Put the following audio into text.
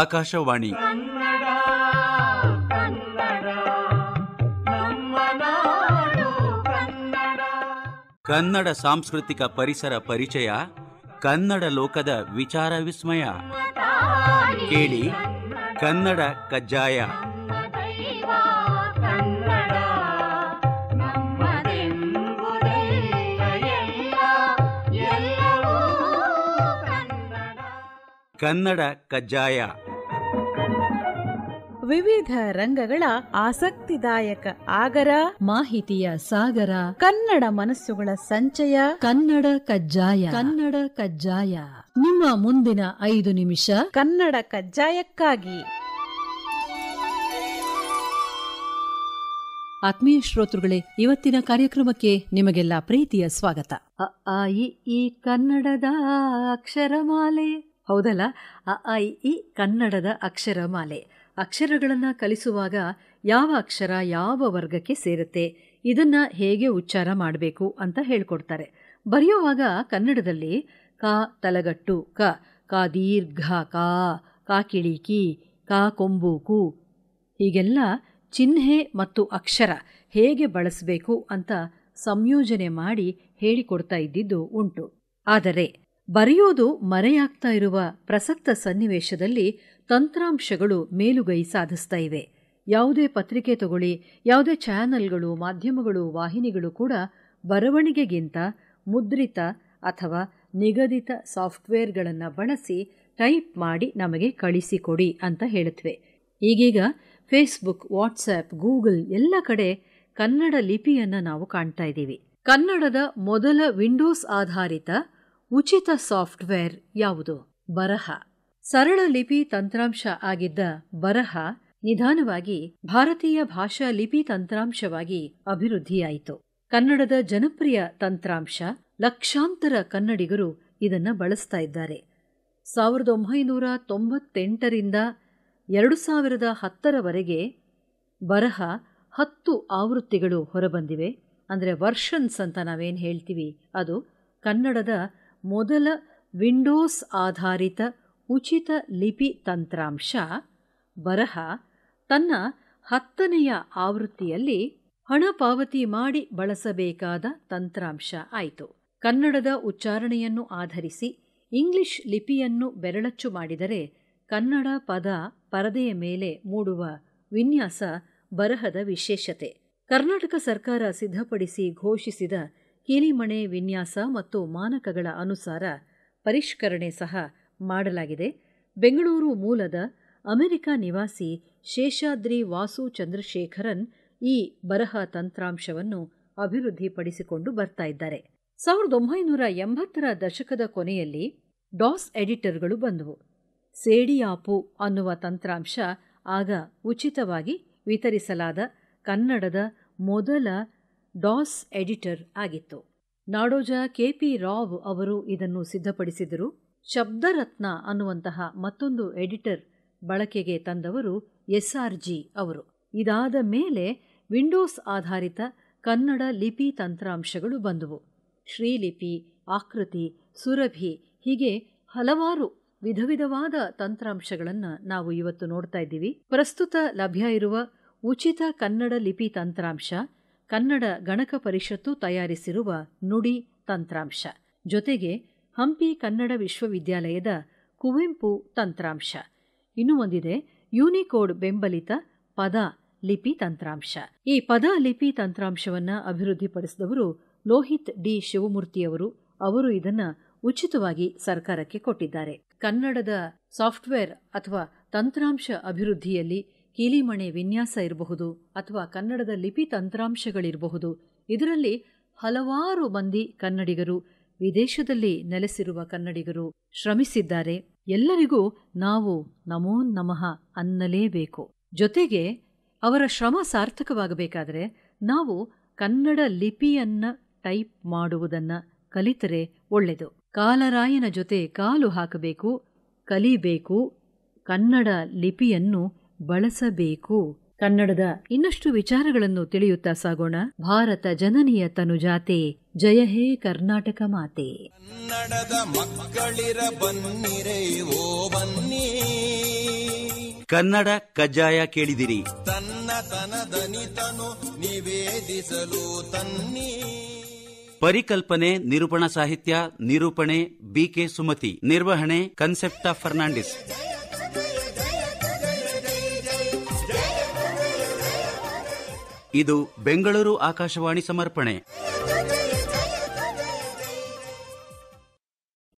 ಆಕಾಶವಾಣಿ ಕನ್ನಡ ಸಾಂಸ್ಕೃತಿಕ ಪರಿಸರ ಪರಿಚಯ ಕನ್ನಡ ಲೋಕದ ವಿಚಾರ ವಿಸ್ಮಯ ಕೇಳಿ ಕನ್ನಡ ಕಜ್ಜಾಯ ಕನ್ನಡ ಕಜ್ಜಾಯ ವಿವಿಧ ರಂಗಗಳ ಆಸಕ್ತಿದಾಯಕ ಆಗರ ಮಾಹಿತಿಯ ಸಾಗರ ಕನ್ನಡ ಮನಸ್ಸುಗಳ ಸಂಚಯ ಕನ್ನಡ ಕಜ್ಜಾಯ ಕನ್ನಡ ಕಜ್ಜಾಯ ನಿಮ್ಮ ಮುಂದಿನ ಐದು ನಿಮಿಷ ಕನ್ನಡ ಕಜ್ಜಾಯಕ್ಕಾಗಿ ಆತ್ಮೀಯ ಶ್ರೋತೃಗಳೇ ಇವತ್ತಿನ ಕಾರ್ಯಕ್ರಮಕ್ಕೆ ನಿಮಗೆಲ್ಲ ಪ್ರೀತಿಯ ಸ್ವಾಗತ ಅ ಈ ಕನ್ನಡದ ಅಕ್ಷರಮಾಲೆ ಹೌದಲ್ಲ ಅ ಐ ಇ ಕನ್ನಡದ ಅಕ್ಷರಮಾಲೆ ಅಕ್ಷರಗಳನ್ನು ಕಲಿಸುವಾಗ ಯಾವ ಅಕ್ಷರ ಯಾವ ವರ್ಗಕ್ಕೆ ಸೇರುತ್ತೆ ಇದನ್ನು ಹೇಗೆ ಉಚ್ಚಾರ ಮಾಡಬೇಕು ಅಂತ ಹೇಳ್ಕೊಡ್ತಾರೆ ಬರೆಯುವಾಗ ಕನ್ನಡದಲ್ಲಿ ಕ ತಲಗಟ್ಟು ಕ ಕಾ ದೀರ್ಘ ಕಾ ಕಾ ಕಿಳಿಕಿ ಕಾ ಕೊಂಬೂಕು ಹೀಗೆಲ್ಲ ಚಿಹ್ನೆ ಮತ್ತು ಅಕ್ಷರ ಹೇಗೆ ಬಳಸಬೇಕು ಅಂತ ಸಂಯೋಜನೆ ಮಾಡಿ ಹೇಳಿಕೊಡ್ತಾ ಇದ್ದಿದ್ದು ಉಂಟು ಆದರೆ ಬರೆಯೋದು ಮರೆಯಾಗ್ತಾ ಇರುವ ಪ್ರಸಕ್ತ ಸನ್ನಿವೇಶದಲ್ಲಿ ತಂತ್ರಾಂಶಗಳು ಮೇಲುಗೈ ಸಾಧಿಸ್ತಾ ಇವೆ ಯಾವುದೇ ಪತ್ರಿಕೆ ತಗೊಳ್ಳಿ ಯಾವುದೇ ಚಾನೆಲ್ಗಳು ಮಾಧ್ಯಮಗಳು ವಾಹಿನಿಗಳು ಕೂಡ ಬರವಣಿಗೆಗಿಂತ ಮುದ್ರಿತ ಅಥವಾ ನಿಗದಿತ ಸಾಫ್ಟ್ವೇರ್ಗಳನ್ನು ಬಳಸಿ ಟೈಪ್ ಮಾಡಿ ನಮಗೆ ಕಳಿಸಿಕೊಡಿ ಅಂತ ಹೇಳುತ್ತವೆ ಈಗೀಗ ಫೇಸ್ಬುಕ್ ವಾಟ್ಸ್ಆ್ಯಪ್ ಗೂಗಲ್ ಎಲ್ಲ ಕಡೆ ಕನ್ನಡ ಲಿಪಿಯನ್ನು ನಾವು ಕಾಣ್ತಾ ಇದ್ದೀವಿ ಕನ್ನಡದ ಮೊದಲ ವಿಂಡೋಸ್ ಆಧಾರಿತ ಉಚಿತ ಸಾಫ್ಟ್ವೇರ್ ಯಾವುದು ಬರಹ ಸರಳ ಲಿಪಿ ತಂತ್ರಾಂಶ ಆಗಿದ್ದ ಬರಹ ನಿಧಾನವಾಗಿ ಭಾರತೀಯ ಭಾಷಾ ಲಿಪಿ ತಂತ್ರಾಂಶವಾಗಿ ಅಭಿವೃದ್ಧಿಯಾಯಿತು ಕನ್ನಡದ ಜನಪ್ರಿಯ ತಂತ್ರಾಂಶ ಲಕ್ಷಾಂತರ ಕನ್ನಡಿಗರು ಇದನ್ನು ಬಳಸ್ತಾ ಇದ್ದಾರೆ ಸಾವಿರದ ಒಂಬೈನೂರ ತೊಂಬತ್ತೆಂಟರಿಂದ ಎರಡು ಸಾವಿರದ ಹತ್ತರವರೆಗೆ ಬರಹ ಹತ್ತು ಆವೃತ್ತಿಗಳು ಹೊರಬಂದಿವೆ ಅಂದರೆ ವರ್ಷನ್ಸ್ ಅಂತ ನಾವೇನು ಹೇಳ್ತೀವಿ ಅದು ಕನ್ನಡದ ಮೊದಲ ವಿಂಡೋಸ್ ಆಧಾರಿತ ಉಚಿತ ಲಿಪಿ ತಂತ್ರಾಂಶ ಬರಹ ತನ್ನ ಹತ್ತನೆಯ ಆವೃತ್ತಿಯಲ್ಲಿ ಹಣ ಪಾವತಿ ಮಾಡಿ ಬಳಸಬೇಕಾದ ತಂತ್ರಾಂಶ ಆಯಿತು ಕನ್ನಡದ ಉಚ್ಚಾರಣೆಯನ್ನು ಆಧರಿಸಿ ಇಂಗ್ಲಿಷ್ ಲಿಪಿಯನ್ನು ಬೆರಳಚ್ಚು ಮಾಡಿದರೆ ಕನ್ನಡ ಪದ ಪರದೆಯ ಮೇಲೆ ಮೂಡುವ ವಿನ್ಯಾಸ ಬರಹದ ವಿಶೇಷತೆ ಕರ್ನಾಟಕ ಸರ್ಕಾರ ಸಿದ್ಧಪಡಿಸಿ ಘೋಷಿಸಿದ ಕೀಲಿಮಣೆ ವಿನ್ಯಾಸ ಮತ್ತು ಮಾನಕಗಳ ಅನುಸಾರ ಪರಿಷ್ಕರಣೆ ಸಹ ಮಾಡಲಾಗಿದೆ ಬೆಂಗಳೂರು ಮೂಲದ ಅಮೆರಿಕ ನಿವಾಸಿ ಶೇಷಾದ್ರಿ ವಾಸು ಚಂದ್ರಶೇಖರನ್ ಈ ಬರಹ ತಂತ್ರಾಂಶವನ್ನು ಅಭಿವೃದ್ಧಿಪಡಿಸಿಕೊಂಡು ಬರ್ತಾ ಇದ್ದಾರೆ ಸಾವಿರದ ಒಂಬೈನೂರ ಎಂಬತ್ತರ ದಶಕದ ಕೊನೆಯಲ್ಲಿ ಡಾಸ್ ಎಡಿಟರ್ಗಳು ಬಂದವು ಸೇಡಿಯಾಪು ಅನ್ನುವ ತಂತ್ರಾಂಶ ಆಗ ಉಚಿತವಾಗಿ ವಿತರಿಸಲಾದ ಕನ್ನಡದ ಮೊದಲ ಡಾಸ್ ಎಡಿಟರ್ ಆಗಿತ್ತು ನಾಡೋಜ ಕೆ ಪಿ ರಾವ್ ಅವರು ಇದನ್ನು ಸಿದ್ಧಪಡಿಸಿದರು ಶಬ್ದರತ್ನ ಅನ್ನುವಂತಹ ಮತ್ತೊಂದು ಎಡಿಟರ್ ಬಳಕೆಗೆ ತಂದವರು ಎಸ್ ಆರ್ ಜಿ ಅವರು ಇದಾದ ಮೇಲೆ ವಿಂಡೋಸ್ ಆಧಾರಿತ ಕನ್ನಡ ಲಿಪಿ ತಂತ್ರಾಂಶಗಳು ಬಂದವು ಶ್ರೀಲಿಪಿ ಆಕೃತಿ ಸುರಭಿ ಹೀಗೆ ಹಲವಾರು ವಿಧ ವಿಧವಾದ ತಂತ್ರಾಂಶಗಳನ್ನು ನಾವು ಇವತ್ತು ನೋಡ್ತಾ ಇದ್ದೀವಿ ಪ್ರಸ್ತುತ ಲಭ್ಯ ಇರುವ ಉಚಿತ ಕನ್ನಡ ಲಿಪಿ ತಂತ್ರಾಂಶ ಕನ್ನಡ ಗಣಕ ಪರಿಷತ್ತು ತಯಾರಿಸಿರುವ ನುಡಿ ತಂತ್ರಾಂಶ ಜೊತೆಗೆ ಹಂಪಿ ಕನ್ನಡ ವಿಶ್ವವಿದ್ಯಾಲಯದ ಕುವೆಂಪು ತಂತ್ರಾಂಶ ಇನ್ನು ಒಂದಿದೆ ಯೂನಿಕೋಡ್ ಬೆಂಬಲಿತ ಪದ ಲಿಪಿ ತಂತ್ರಾಂಶ ಈ ಪದ ಲಿಪಿ ತಂತ್ರಾಂಶವನ್ನು ಅಭಿವೃದ್ಧಿಪಡಿಸಿದವರು ಲೋಹಿತ್ ಡಿ ಶಿವಮೂರ್ತಿಯವರು ಅವರು ಇದನ್ನು ಉಚಿತವಾಗಿ ಸರ್ಕಾರಕ್ಕೆ ಕೊಟ್ಟಿದ್ದಾರೆ ಕನ್ನಡದ ಸಾಫ್ಟ್ವೇರ್ ಅಥವಾ ತಂತ್ರಾಂಶ ಅಭಿವೃದ್ಧಿಯಲ್ಲಿ ಕೀಲಿಮಣೆ ವಿನ್ಯಾಸ ಇರಬಹುದು ಅಥವಾ ಕನ್ನಡದ ಲಿಪಿ ತಂತ್ರಾಂಶಗಳಿರಬಹುದು ಇದರಲ್ಲಿ ಹಲವಾರು ಮಂದಿ ಕನ್ನಡಿಗರು ವಿದೇಶದಲ್ಲಿ ನೆಲೆಸಿರುವ ಕನ್ನಡಿಗರು ಶ್ರಮಿಸಿದ್ದಾರೆ ಎಲ್ಲರಿಗೂ ನಾವು ನಮೋ ನಮಃ ಅನ್ನಲೇಬೇಕು ಜೊತೆಗೆ ಅವರ ಶ್ರಮ ಸಾರ್ಥಕವಾಗಬೇಕಾದರೆ ನಾವು ಕನ್ನಡ ಲಿಪಿಯನ್ನ ಟೈಪ್ ಮಾಡುವುದನ್ನ ಕಲಿತರೆ ಒಳ್ಳೆಯದು ಕಾಲರಾಯನ ಜೊತೆ ಕಾಲು ಹಾಕಬೇಕು ಕಲಿಬೇಕು ಕನ್ನಡ ಲಿಪಿಯನ್ನು ಬಳಸಬೇಕು ಕನ್ನಡದ ಇನ್ನಷ್ಟು ವಿಚಾರಗಳನ್ನು ತಿಳಿಯುತ್ತಾ ಸಾಗೋಣ ಭಾರತ ಜನನಿಯ ತನುಜಾತೆ ಜಯ ಹೇ ಕರ್ನಾಟಕ ಮಾತೆ ಕನ್ನಡದ ಮಕ್ಕಳಿರ ಬನ್ನಿರೆ ಓ ಬನ್ನಿ ಕನ್ನಡ ಕಜ್ಜಾಯ ಕೇಳಿದಿರಿ ತನ್ನ ತನದನಿತನು ನಿವೇದಿಸಲು ತನ್ನಿ ಪರಿಕಲ್ಪನೆ ನಿರೂಪಣಾ ಸಾಹಿತ್ಯ ನಿರೂಪಣೆ ಬಿಕೆ ಸುಮತಿ ನಿರ್ವಹಣೆ ಆಫ್ ಫರ್ನಾಂಡಿಸ್ ಇದು ಬೆಂಗಳೂರು ಆಕಾಶವಾಣಿ ಸಮರ್ಪಣೆ